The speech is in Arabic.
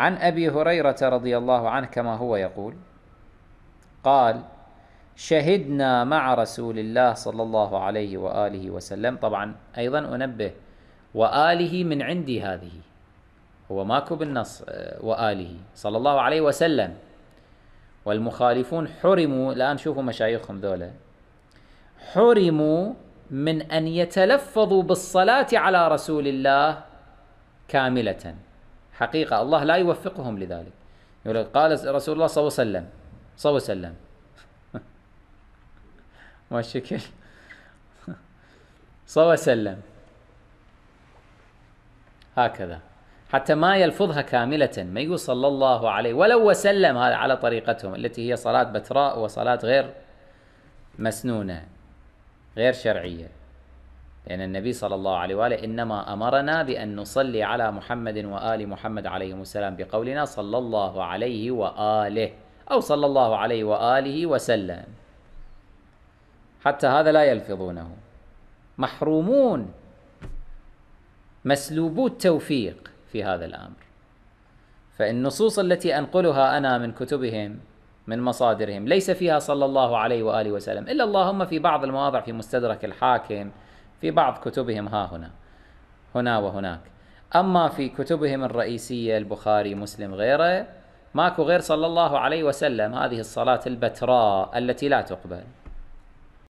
عن أبي هريرة رضي الله عنه كما هو يقول قال شهدنا مع رسول الله صلى الله عليه وآله وسلم طبعا أيضا أنبه وآله من عندي هذه هو ماكو بالنص آه، وآله صلى الله عليه وسلم والمخالفون حرموا الآن شوفوا مشايخهم ذولا حرموا من أن يتلفظوا بالصلاة على رسول الله كاملةً حقيقة الله لا يوفقهم لذلك يقول قال رسول الله صلى الله عليه وسلم صلى الله عليه وسلم ما الشكل صلى الله عليه وسلم هكذا حتى ما يلفظها كاملة ما يقول صلى الله عليه ولو وسلم هذا على طريقتهم التي هي صلاة بتراء وصلاة غير مسنونة غير شرعية يعني النبي صلى الله عليه وآله إنما أمرنا بأن نصلي على محمد وآل محمد عليهم السلام بقولنا صلى الله عليه وآله أو صلى الله عليه وآله وسلم حتى هذا لا يلفظونه محرومون مسلوبو التوفيق في هذا الأمر فالنصوص التي أنقلها أنا من كتبهم من مصادرهم ليس فيها صلى الله عليه وآله وسلم إلا اللهم في بعض المواضع في مستدرك الحاكم في بعض كتبهم ها هنا هنا وهناك أما في كتبهم الرئيسية البخاري مسلم غيره ماكو غير صلى الله عليه وسلم هذه الصلاة البتراء التي لا تقبل